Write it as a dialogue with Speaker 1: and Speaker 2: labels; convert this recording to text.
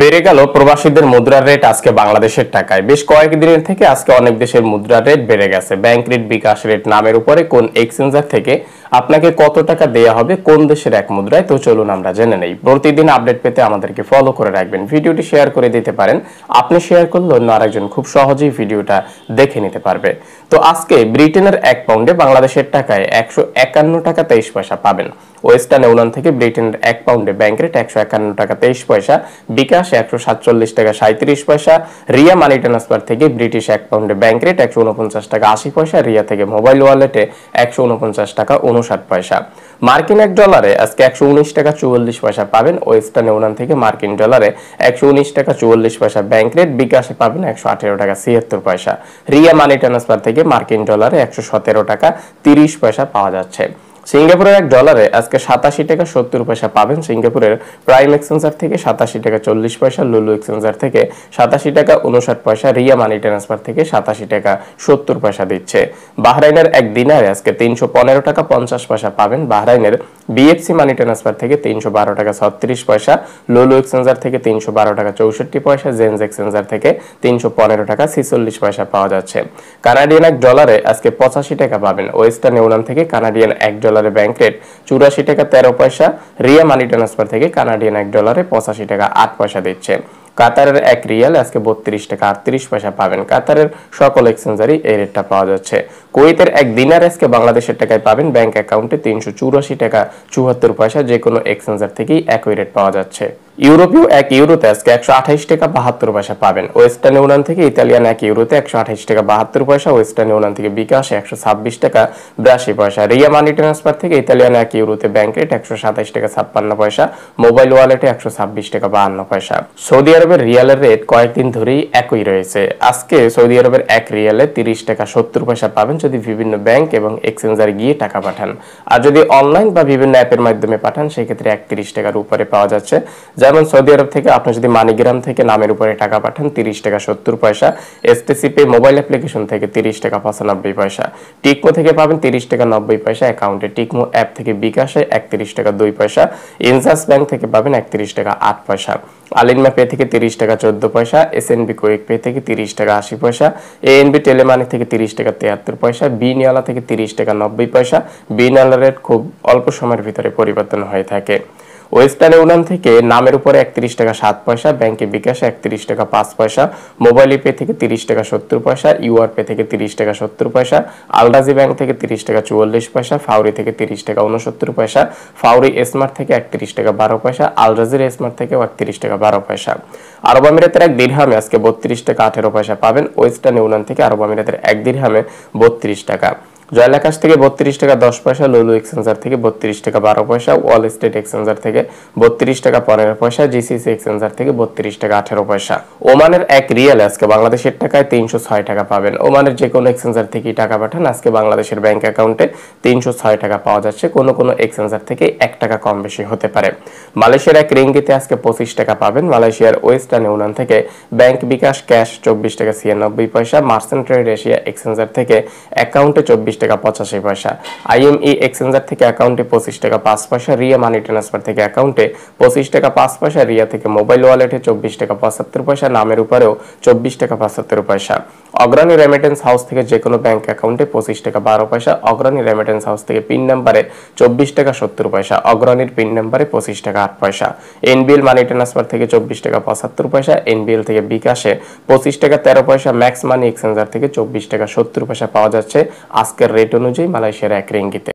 Speaker 1: বেড়ে গেল প্রবাসীদের মুদ্রার রেট আজকে বাংলাদেশের টাকায় বেশ কয়েকদিনের থেকে আজকে অনেক দেশের মুদ্রার রেট বেড়ে গেছে ব্যাংক রেট বিকাশ রেট নামের উপরে কোন এক্সচেঞ্জার থেকে আপনাকে কত টাকা দেয়া হবে কোন দেশের এক মুদ্রায় তো চলুন আমরা জেনে নেই প্রতিদিন আপডেট পেতে আমাদেরকে ফলো করে রাখবেন ভিডিওটি শেয়ার করে দিতে পারেন আপনি শেয়ার করলে অন্য আরেকজন খুব সহজেই ভিডিওটা দেখে নিতে পারবে তো আজকে ব্রিটেনের এক পাউন্ডে বাংলাদেশের টাকায় একশো একান্ন টাকা তেইশ পয়সা পাবেন ওয়েস্টার্ন ইউনিয়ন থেকে ব্রিটেনের এক পাউন্ডে ব্যাংক রেট একশো একান্ন টাকা তেইশ পয়সা বিকাশ একশো সাতচল্লিশ টাকা সাঁত্রিশ পয়সা রিয়া মানি ট্রান্সফার থেকে ব্রিটিশ এক পাউন্ডে ব্যাংক রেট একশো উনপঞ্চাশ টাকা আশি পয়সা রিয়া থেকে মোবাইল ওয়ালেটে একশো উনপঞ্চাশ টাকা উনষাট পয়সা মার্কিন এক ডলারে আজকে একশো উনিশ টাকা চুয়াল্লিশ পয়সা পাবেন ওয়েস্টার্ন ইউনিয়ন থেকে মার্কিন ডলারে একশো উনিশ টাকা চুয়াল্লিশ পয়সা ব্যাংক রেট বিকাশে পাবেন একশো আঠেরো টাকা ছিয়াত্তর পয়সা রিয়া মানি ট্রান্সফার থেকে মার্কিন ডলারে একশো সতেরো টাকা তিরিশ পয়সা পাওয়া যাচ্ছে সিঙ্গাপুরের এক ডলারে আজকে সাতাশি টাকা সত্তর পয়সা পাবেন সিঙ্গাপুরের প্রাইম এক্সচেঞ্জার থেকে সাতাশি টাকা চল্লিশ পয়সা লুলু এক্সচেঞ্জার থেকে সাতাশি টাকা উনষাট পয়সা রিয়া মানি ট্রান্সফার থেকে সাতাশি টাকা সত্তর পয়সা দিচ্ছে বাহরাইনের এক দিনারে আজকে তিনশো পনেরো টাকা পঞ্চাশ পয়সা পাবেন বাহরাইনের বিএফসি মানি ট্রান্সফার থেকে তিনশো বারো টাকা ছত্রিশ পয়সা লুলু এক্সচেঞ্জার থেকে তিনশো বারো টাকা চৌষট্টি পয়সা জেন্স এক্সচেঞ্জার থেকে তিনশো পনেরো টাকা ছিচল্লিশ পয়সা পাওয়া যাচ্ছে কানাডিয়ান এক ডলারে আজকে পঁচাশি টাকা পাবেন ওয়েস্টার্ন ইউনিয়ন থেকে কানাডিয়ান এক ডলার ডলারে ব্যাংক রেট চুরাশি টাকা তেরো পয়সা রিয়া মানি ট্রান্সফার থেকে কানাডিয়ান এক ডলারে পঁচাশি টাকা আট পয়সা দিচ্ছে কাতারের এক রিয়াল আজকে বত্রিশ টাকা আটত্রিশ পয়সা পাবেন কাতারের সকল এক্সচেঞ্জারই এই রেটটা পাওয়া যাচ্ছে কুয়েতের এক দিনার আজকে বাংলাদেশের টাকায় পাবেন ব্যাংক অ্যাকাউন্টে তিনশো চুরাশি টাকা চুহাত্তর পয়সা যে কোনো এক্সচেঞ্জার থেকেই একই রেট পাওয়া যাচ্ছে ইউরোপীয় এক ইউরোতে আজকে একশো আঠাইশ টাকা বাহাত্তর পয়সা পাবেন ওয়েস্টার্ন ইউনিয়ন থেকে ইতালিয়ান এক ইউরোতে একশো আঠাইশ টাকা বাহাত্তর পয়সা ওয়েস্টার্ন ইউনিয়ন থেকে বিকাশ একশো ছাব্বিশ টাকা বিরাশি পয়সা রিয়া মানি ট্রান্সফার থেকে ইতালিয়ান এক ইউরোতে ব্যাংক রেট একশো সাতাইশ টাকা ছাপ্পান্ন পয়সা মোবাইল ওয়ালেটে একশো ছাব্বিশ টাকা বাহান্ন পয়সা সৌদি আরবের রিয়ালের রেট কয়েকদিন ধরেই একই রয়েছে আজকে সৌদি আরবের এক রিয়ালে তিরিশ টাকা সত্তর পয়সা পাবেন যদি বিভিন্ন ব্যাংক এবং এক্সচেঞ্জারে গিয়ে টাকা পাঠান আর যদি অনলাইন বা বিভিন্ন অ্যাপের মাধ্যমে পাঠান সেক্ষেত্রে একত্রিশ টাকার উপরে পাওয়া যাচ্ছে যা যেমন সৌদি আরব থেকে আপনি যদি মানিগ্রাম থেকে নামের উপরে টাকা পাঠান তিরিশ টাকা সত্তর পয়সা এসটিসি পে মোবাইল অ্যাপ্লিকেশন থেকে তিরিশ টাকা পঁচানব্বই পয়সা টিকমো থেকে পাবেন তিরিশ টাকা নব্বই পয়সা অ্যাকাউন্টে টিকমো অ্যাপ থেকে বিকাশে একত্রিশ টাকা দুই পয়সা ইনসাস ব্যাংক থেকে পাবেন একত্রিশ টাকা আট পয়সা আলিনমা পে থেকে তিরিশ টাকা চোদ্দ পয়সা এস এন বি পে থেকে তিরিশ টাকা আশি পয়সা এএনবি টেলিমানি থেকে তিরিশ টাকা তিয়াত্তর পয়সা বিনিয়ালা থেকে তিরিশ টাকা নব্বই পয়সা বিনালা রেট খুব অল্প সময়ের ভিতরে পরিবর্তন হয়ে থাকে ওয়েস্টার্ন ইউনিয়ন থেকে নামের উপরে একত্রিশ টাকা সাত পয়সা ব্যাংকে বিকাশে একত্রিশ টাকা পাঁচ পয়সা মোবাইল পে থেকে তিরিশ টাকা সত্তর পয়সা ইউআর পে থেকে তিরিশ টাকা সত্তর পয়সা আলরাজি ব্যাংক থেকে তিরিশ টাকা চুয়াল্লিশ পয়সা ফাউরি থেকে তিরিশ টাকা উনসত্তর পয়সা ফাউরি স্মার্ট থেকে একত্রিশ টাকা বারো পয়সা আলদাজির স্মার্ট থেকে একত্রিশ টাকা বারো পয়সা আরব আমিরাতের এক দিরহামে আজকে বত্রিশ টাকা আঠেরো পয়সা পাবেন ওয়েস্টার্ন ইউনিয়ন থেকে আরব আমিরাতের এক দীর্ঘামে বত্রিশ টাকা জয়লাকাশ থেকে বত্রিশ টাকা দশ পয়সা লুলু এক্সচেঞ্জার থেকে বত্রিশ টাকা বারো পয়সা ওয়াল স্টেট এক্সচেঞ্জার থেকে বত্রিশ টাকা পনেরো পয়সা জিসিসি এক্সচেঞ্জার থেকে বত্রিশ টাকা আঠেরো পয়সা ওমানের এক রিয়েল আজকে বাংলাদেশের টাকায় তিনশো ছয় টাকা পাবেন ওমানের যে কোনো এক্সচেঞ্জার থেকে টাকা পাঠান আজকে বাংলাদেশের ব্যাংক অ্যাকাউন্টে তিনশো ছয় টাকা পাওয়া যাচ্ছে কোনো কোনো এক্সচেঞ্জার থেকে এক টাকা কম বেশি হতে পারে মালয়েশিয়ার এক রিঙ্গিতে আজকে পঁচিশ টাকা পাবেন মালয়েশিয়ার ওয়েস্টার্ন ইউনিয়ন থেকে ব্যাংক বিকাশ ক্যাশ চব্বিশ টাকা ছিয়ানব্বই পয়সা মার্সেন্ট্রেড এশিয়া এক্সচেঞ্জার থেকে অ্যাকাউন্টে চব্বিশ টাকা পঁচাশি পয়সা আইএমই এক্সচেঞ্জার e থেকে অ্যাকাউন্টে পঁচিশ টাকা পাঁচ পয়সা রিয়া মানি ট্রান্সফার থেকে অ্যাকাউন্টে পঁচিশ টাকা পাঁচ পয়সা রিয়া থেকে মোবাইল ওয়ালেটে চব্বিশ টাকা পঁচাত্তর পয়সা নামের উপরেও চব্বিশ টাকা পঁচাত্তর পয়সা অগ্রণী রেমিটেন্স হাউস থেকে যে কোনো ব্যাংক অ্যাকাউন্টে পঁচিশ টাকা বারো পয়সা অগ্রণী রেমিটেন্স হাউস থেকে পিন নাম্বারে চব্বিশ টাকা সত্তর পয়সা অগ্রণীর পিন নাম্বারে পঁচিশ টাকা আট পয়সা এনবিএল মানি ট্রান্সফার থেকে চব্বিশ টাকা পঁচাত্তর পয়সা এনবিএল থেকে বিকাশে পঁচিশ টাকা তেরো পয়সা ম্যাক্স মানি এক্সচেঞ্জার থেকে চব্বিশ টাকা সত্তর পয়সা পাওয়া যাচ্ছে আজকের ರೇಟನ್ನು ಜೈ ಮಲೇಷಿಯರ ಯಾಕ್ರೆ ಇಂಗಿತೆ